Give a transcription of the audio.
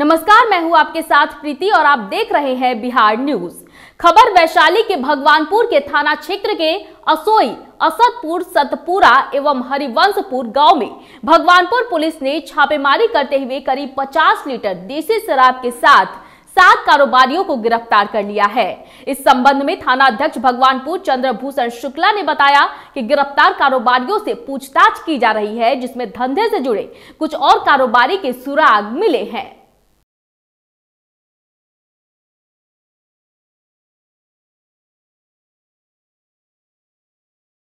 नमस्कार मैं हूं आपके साथ प्रीति और आप देख रहे हैं बिहार न्यूज खबर वैशाली के भगवानपुर के थाना क्षेत्र के असोई असतपुर सतपुरा एवं हरिवंशपुर गांव में भगवानपुर पुलिस ने छापेमारी करते हुए करीब 50 लीटर देसी शराब के साथ सात कारोबारियों को गिरफ्तार कर लिया है इस संबंध में थाना अध्यक्ष भगवानपुर चंद्रभूषण शुक्ला ने बताया कि गिरफ्तार कारोबारियों से पूछताछ की जा रही है जिसमें धंधे से जुड़े कुछ और कारोबारी के सुराग मिले हैं